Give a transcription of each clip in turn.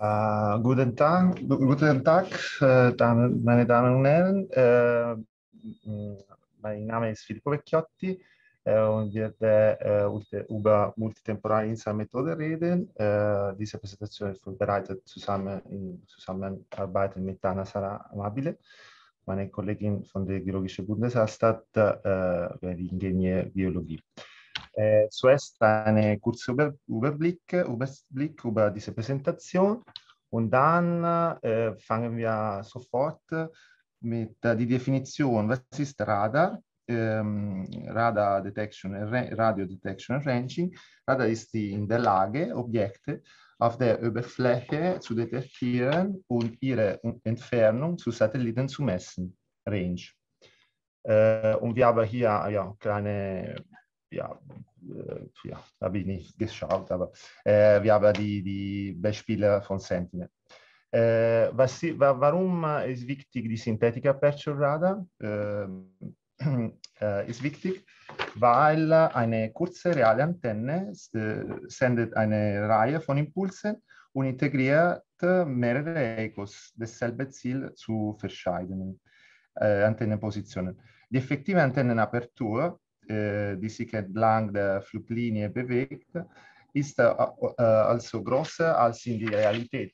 Uh, guten Tag, guten Tag äh, meine Damen und Herren. Äh, mm, mein Name ist Filippo Vecchiotti äh, und werde äh, äh, über multitemporale Insa-Methode reden. Äh, diese Präsentation ist vorbereitet zusammen in Zusammenarbeit mit Anna Sara Amabile, meine Kollegin von der Geologischen Bundesanstalt für die Ingenieurbiologie. Biologie. Äh, eh, zuerst einen kurzen Über Überblick, Überblick, über diese Präsentation und dann äh, eh, fangen wir sofort mit der Definition. Was ist Radar? Ähm, Radar Detection, Radio Detection Ranging. Radar ist die in der Lage, Objekte auf der Oberfläche zu detektieren und ihre Entfernung zu Satelliten zu messen. Range. Äh, eh, und wir haben hier ja, kleine ja, äh, ja habe ich nicht geschaut, aber äh, wir haben die, die Beispiele von Sentinel. Äh, was, warum äh, ist wichtig die Synthetica Aperture Radar? Äh, äh, ist wichtig, weil eine kurze reale Antenne sendet eine Reihe von Impulsen und integriert mehrere Echos desselbe Ziel zu verschiedenen Antennenpositionen. Die effektive Antennenapertur Eh, die sich entlang der Fluglinie bewegt, ist eh, eh, also größer als in der Realität.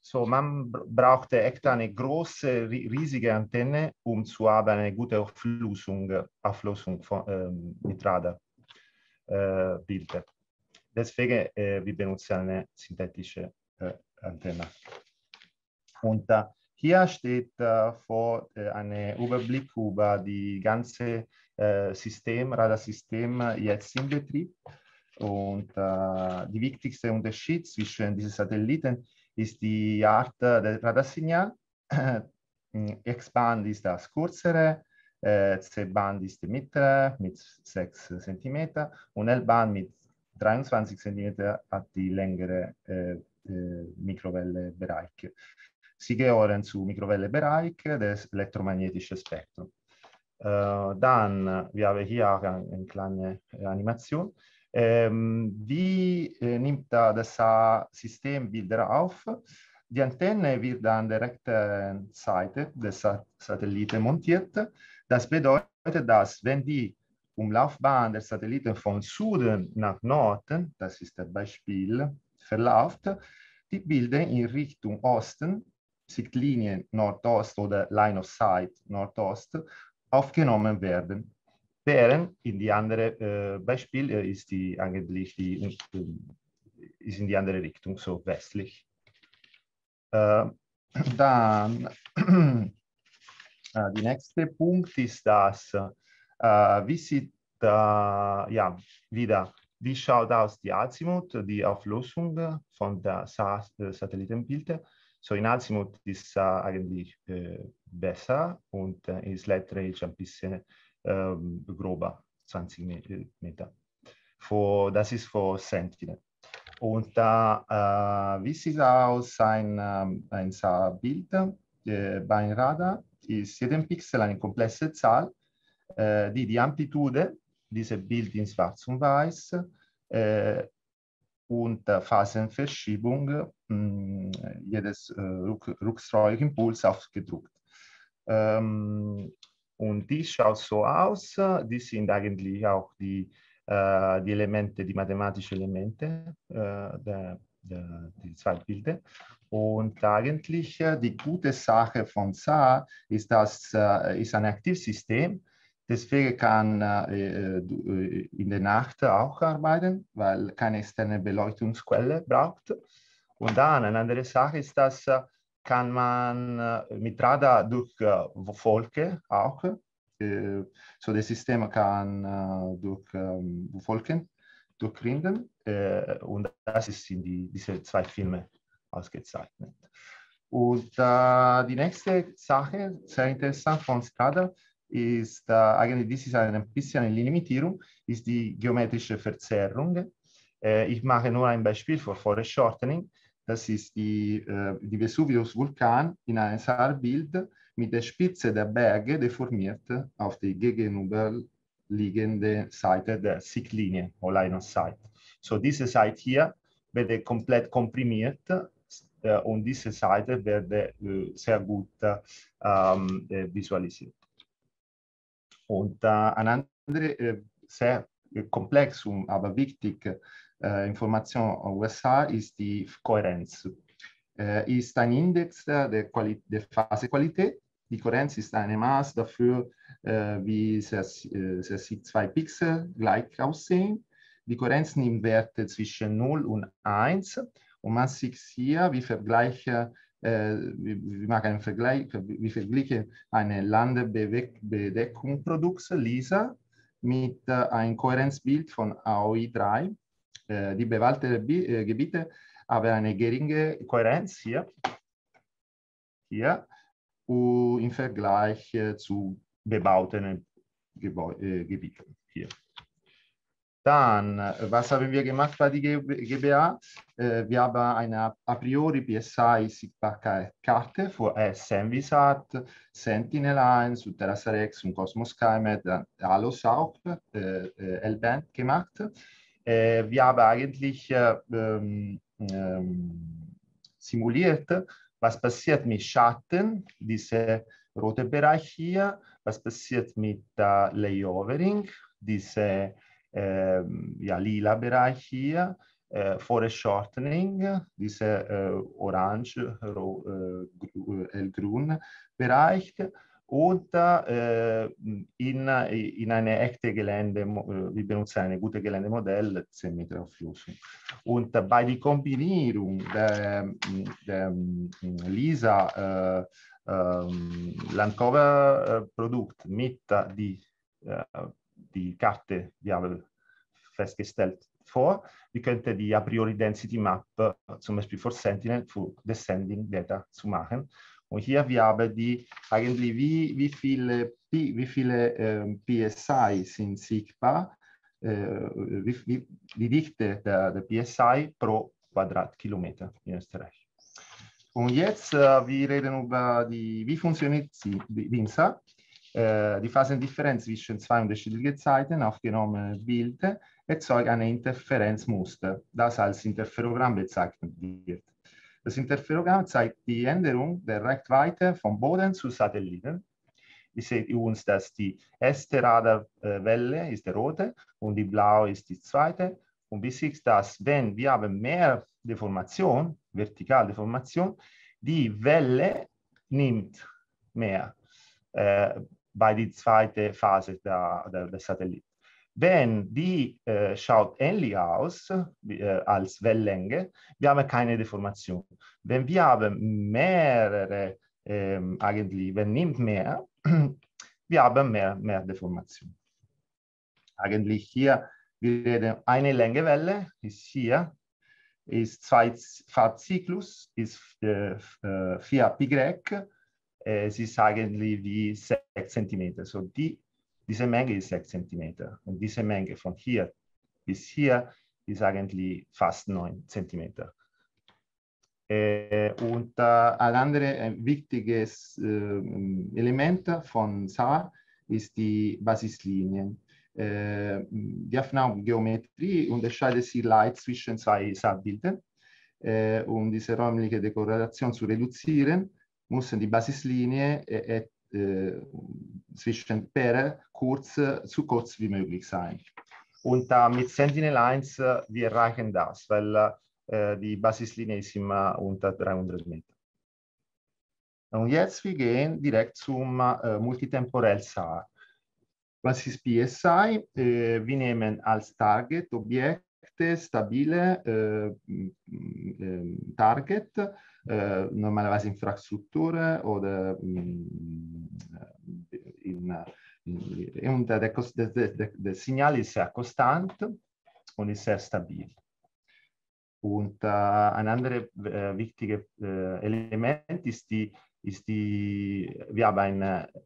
So, man brauchte echt eine große, riesige Antenne, um zu haben eine gute Auflösung, Auflösung von, äh, mit Radarbilder. Äh, Deswegen äh, wir benutzen eine synthetische äh, Antenne. Und hier steht vor äh, ein Überblick über die ganze Eh, system, Radarsystem jetzt in Betrieb. Und äh, die wichtigste Unterschied zwischen diesen Satelliten ist die Art des Radarsignal. Mm, X-Band ist das kürzere, C-Band äh, ist die mittlere mit 6 cm und L-Band mit 23 cm hat die längere äh, äh, Mikrowellenbereich. Sie gehören zu Mikrowellenbereich des elektromagnetischen Spektrums. Eh, dann, wir haben hier auch eine kleine Animation. Ähm, wie eh, nimmt das System Bilder auf? Die Antenne wird an der rechten Seite des Satelliten montiert. Das bedeutet, dass wenn die Umlaufbahn des Satelliten von Süden nach Norden, das ist das Beispiel, verläuft, die Bilder in eh, Richtung Osten, Sichtlinie Nordost oder Line of Sight Nordost, aufgenommen werden. Während in die andere äh, Beispiel äh, ist die eigentlich die äh, ist in die andere Richtung, so westlich. Äh, dann äh, die nächste Punkt ist das, äh, wie sieht ja wieder, wie schaut aus die Azimut, die Auflösung von der Satellitenbilder. So in Azimut ist eigentlich besser und äh, ist Leitrange ein bisschen ähm, grober, 20 äh, Meter. Für, das ist für Sentinel. Und da, äh, wie sieht aus ähm, ein, ein Bild äh, beim Radar? Ist jeden Pixel eine komplexe Zahl, äh, die die Amplitude, dieses Bild in schwarz und weiß, äh, und äh, Phasenverschiebung mh, jedes äh, Rück, aufgedruckt. Ähm, und dies schaut so aus. Dies sind eigentlich auch die, äh, die Elemente, die mathematischen Elemente äh, der, der, die zwei Bilder. Und eigentlich äh, die gute Sache von Saar ist, dass äh, ist ein Aktivsystem ist. Deswegen kann äh, äh, äh, in der Nacht auch arbeiten, weil keine externe Beleuchtungsquelle braucht. Und dann eine andere Sache ist, dass kann man äh, mit Radar durch äh, Wolke auch, äh, so das System kann durch ähm, Wolken durchrinden und das ist in die, diese zwei Filme ausgezeichnet. Und die nächste Sache, sehr interessant von Strada, ist eigentlich, das ist ein bisschen eine Limitierung, ist die geometrische Verzerrung. ich mache nur ein Beispiel für Forest Shortening. Das ist die, äh, die Vesuvius-Vulkan in einem Saalbild mit der Spitze der Berge deformiert auf die gegenüberliegende Seite der Sichtlinie, Line of Sight. So diese Seite hier wird komplett komprimiert äh, und diese Seite wird äh, sehr gut ähm, äh, visualisiert. Und äh, eine andere äh, sehr komplex aber wichtige äh, Information aus USA ist die Kohärenz. Äh, ist ein Index äh, der, Quali der Phasequalität. Die Kohärenz ist ein Maß dafür, äh, wie CSI2 äh, Pixel gleich aussehen. Die Kohärenz nimmt Werte zwischen 0 und 1 und man sieht hier, wie Vergleiche äh, wir machen einen Vergleich, wir vergleichen eine Landbedeckungprodukt, LISA, mit äh, einem Kohärenzbild von AOI3. Äh, die bewaldeten Bi äh, Gebiete haben eine geringe Kohärenz hier, hier im Vergleich äh, zu bebauten Gebäu äh, Gebieten hier. Dann, äh, was haben wir gemacht bei der GBA? Äh, wir haben eine a priori psi karte e für e SMVSAT, Sentinel-1 und und Cosmos Skymed, alles auch, äh, L-Band gemacht. Wir haben eigentlich ähm, ähm, simuliert, was passiert mit Schatten, dieser rote Bereich hier, was passiert mit äh, Layovering, diese Ehm, ja, lila eh, eh, eh, Bereich hier. Forest Shortening, dieser orange, hellgrün Bereich oder in, in eine echte Gelände, wir benutzen eine gute Geländemodell, 10 Meter auf Fluss. Und bei der Kombinierung der, der Lisa äh, äh, Landcover Produkt mit die äh, die Karte, die haben festgestellt, vor. Wir könnten die A priori Density Map zum Beispiel für Sentinel für Descending Data zu machen. Und hier wir haben die eigentlich wie, wie viele, wie viele ähm, PSI sind sichtbar, äh, eh, wie, wie, die Dichte der, der PSI pro Quadratkilometer in Österreich. Und jetzt, äh, wir reden über die, wie funktioniert die WIMSA. Eh, die Phasendifferenz zwischen zwei unterschiedlichen Zeiten aufgenommenen eh, Bild erzeugt ein Interferenzmuster, das als Interferogramm bezeichnet wird. Das Interferogramm zeigt die Änderung der Reichweite vom Boden zu Satelliten. Ihr seht uns, dass die erste Radarwelle ist der rote und die blaue ist die zweite. Und wir sehen, dass wenn wir haben mehr Deformation, vertikale Deformation, die Welle nimmt mehr. Eh, bei der zweiten Phase der, der, der Satellit. Wenn die äh, schaut ähnlich aus äh, als Wellenlänge, wir haben keine Deformation. Wenn wir haben mehrere, ähm, eigentlich, wenn nimmt mehr, wir haben mehr, mehr Deformation. Eigentlich hier, wir reden eine Längewelle, ist hier, ist zwei Fahrzyklus, ist äh, 4 Pi äh, äh, es ist eigentlich wie 6 cm. So die, diese Menge ist 6 cm. Und diese Menge von hier bis hier ist eigentlich fast 9 cm. Äh, und äh, ein anderes ein äh, wichtiges äh, Element von SAR ist die Basislinien. Äh, die Aufnahmegeometrie unterscheidet sich leicht zwischen zwei SAR-Bildern, Saabbildern, um diese räumliche Dekoration zu reduzieren Mussen die Basislinie e, e äh, eh, zwischen Pair kurz, so kurz wie möglich sein. Und äh, mit Sentinel-1 wir erreichen das, weil eh, die Basislinie ist immer unter 300 Meter. Und jetzt wir gehen direkt zum äh, eh, multitemporell SAR. Was ist PSI? Äh, wir nehmen als Target-Objekt stabile eh, mm, mm, mm, target, eh, normalerweise Infrastruktur oder in, in, in, und der, der, der, der Signal ist sehr konstant und ist sehr stabil. Und äh, ein anderes äh, wichtiges äh, Element ist die, ist die,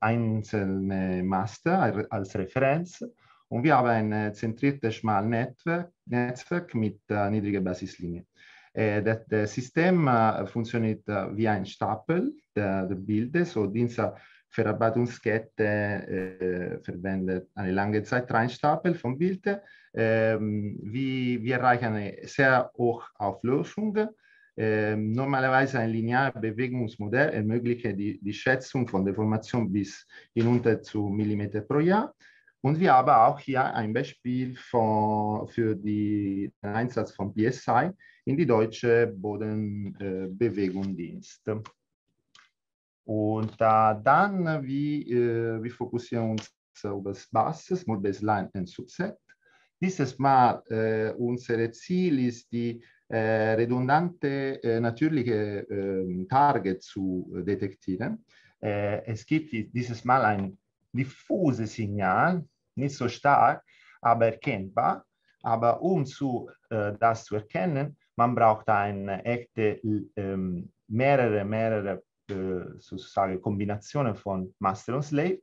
einzelne Master als Referenz Und wir haben ein äh, zentriertes Schmalnetzwerk mit äh, niedriger Basislinie. Äh, das, das, System äh, funktioniert äh, wie ein Stapel der, der Bilder. So diese Verarbeitungskette äh, verwendet eine lange Zeit ein Stapel von Bildern. Ähm, wie, wir erreichen eine sehr hohe Auflösung. Ähm, normalerweise ein lineares Bewegungsmodell ermöglicht die, die Schätzung von Deformation bis hinunter zu Millimeter pro Jahr. Und wir haben auch hier ein Beispiel von, für den Einsatz von PSI in die deutsche Bodenbewegungsdienst. Und äh, dann, wie, äh, wir fokussieren uns auf das Basis, Small Baseline und Subset. Dieses Mal äh, unser Ziel ist die äh, redundante äh, natürliche ähm, Target zu äh, detektieren. Äh, es gibt dieses Mal ein diffuse Signal, nicht so stark, aber erkennbar. Aber um zu, äh, das zu erkennen, man braucht eine echte, ähm, mehrere, mehrere äh, sozusagen Kombinationen von Master und Slave.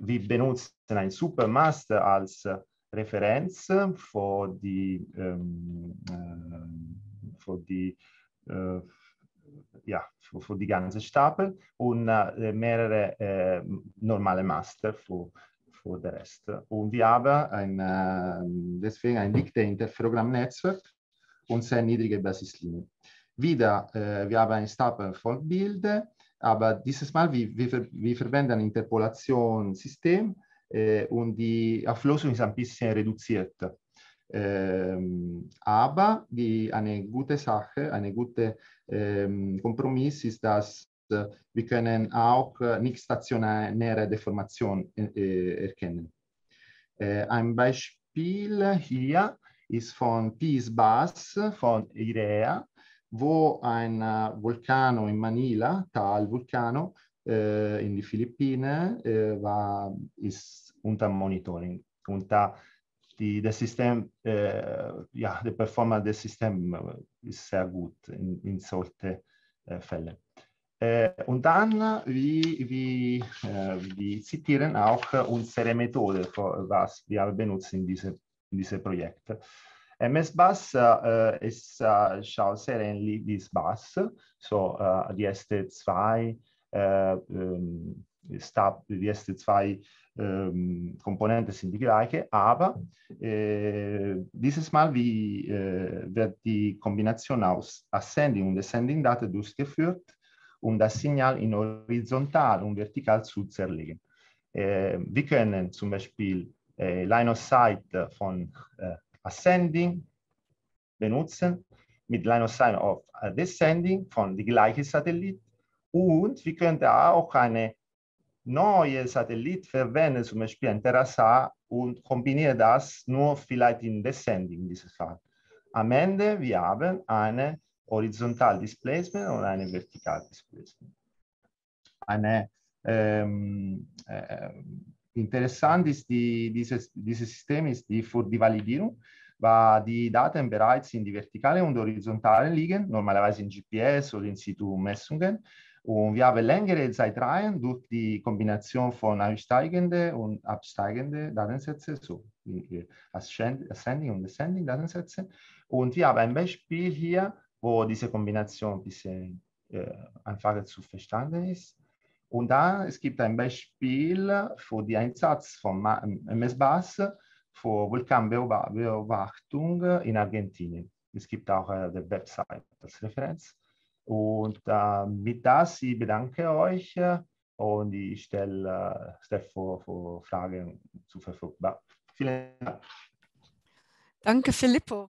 Wir benutzen ein Supermaster als äh, Referenz für die, ähm, äh, für die äh, für die ganze Stapel und eh, mehrere ehm, normale Master für, für den Rest. Und wir haben ein, ehm, deswegen ein Big Data Programmnetzwerk und sehr niedrige Basislinien. Eh, Wieder, wir haben ein Stapel von Bildern, aber dieses Mal, wir, wir, wir verwenden Interpolationssystem äh, eh, und die Auflösung ist ein bisschen reduziert. Ähm, aber die, eine gute Sache, ein guter ähm, Kompromiss ist, dass äh, wir können auch äh, nicht stationäre Deformationen äh, äh, erkennen. Äh, ein Beispiel hier ist von Peace Bass von IREA, wo ein äh, Vulkan in Manila, Tal-Vulkano, in die Philippinen, war, ist unter Monitoring, unter die, das System, äh, ja, die Performance des Systems äh, ist sehr gut in, in solche äh, Fälle. Äh, und dann, wie, wie, äh, wir zitieren auch unsere Methode, was wir benutzen in diesem in diese Projekt. MS-Bus äh, ist, schaut sehr ähnlich wie BAS, so die ST2. Äh, ähm, Stab, die ersten zwei ähm, Komponenten sind die gleiche, aber äh, dieses Mal wie, äh, wird die Kombination aus Ascending und Descending Date durchgeführt, um das Signal in horizontal und vertikal zu zerlegen. Äh, wir können zum Beispiel äh, Line of Sight von äh, Ascending benutzen mit Line of Sight of Descending von dem gleichen Satellit und wir könnten auch eine neue Satellit verwenden, zum Beispiel ein Terrassar, und kombinieren das nur vielleicht in Descending, in diesem Fall. Am Ende, wir haben eine horizontal Displacement und eine vertikal Displacement. Eine, ähm, äh, interessant ist die, dieses, dieses System ist die für die Validierung, weil die Daten bereits in die vertikale und horizontale liegen, normalerweise in GPS oder in Situ-Messungen. Und wir haben längere Zeitreihen durch die Kombination von ansteigende und absteigenden Datensätzen, so Ascending und Descending Datensätze. Und wir haben ein Beispiel hier, wo diese Kombination ein bisschen äh, einfacher zu verstanden ist. Und dann, es gibt ein Beispiel für den Einsatz von MS-Bass für Vulkanbeobachtung in Argentinien. Es gibt auch äh, die Website als Referenz. Und äh, mit das, ich bedanke euch äh, und ich stelle äh, vor, für Fragen zur Verfügung. Vielen Dank. Danke, Filippo.